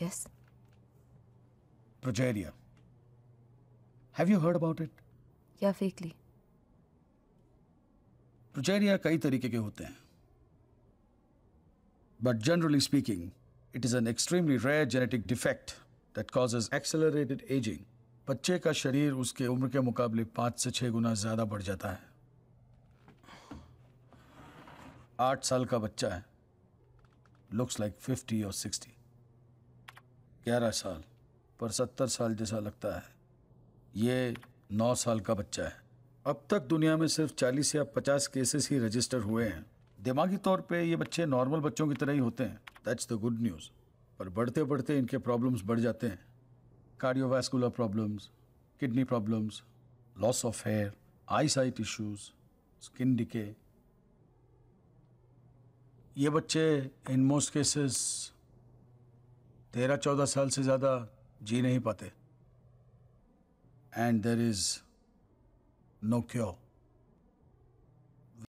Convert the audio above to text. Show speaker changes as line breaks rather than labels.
Yes? Progeria. Have you heard about it? Yeah, vaguely.
Progeria kai tarike ke hote hain. But generally speaking, it is an extremely rare genetic defect that causes accelerated aging. बच्चे का शरीर उसके उम्र के मुकाबले पांच से छह गुना ज़्यादा बढ़ जाता है आठ साल का बच्चा है लुक्स लाइक फिफ्टी और सिक्सटी ग्यारह साल पर सत्तर साल जैसा लगता है ये नौ साल का बच्चा है अब तक दुनिया में सिर्फ चालीस या पचास केसेस ही रजिस्टर हुए हैं दिमागी तौर पे ये बच्चे नॉर्मल बच्चों की तरह ही होते हैं दैट्स द गुड न्यूज़ पर बढ़ते बढ़ते इनके प्रॉब्लम्स बढ़ जाते हैं cardiovascular problems kidney problems loss of hair eye sight issues skin decay ये बच्चे इन मोस्ट केसेस तेरह चौदह साल से ज्यादा जी नहीं पाते and there is no cure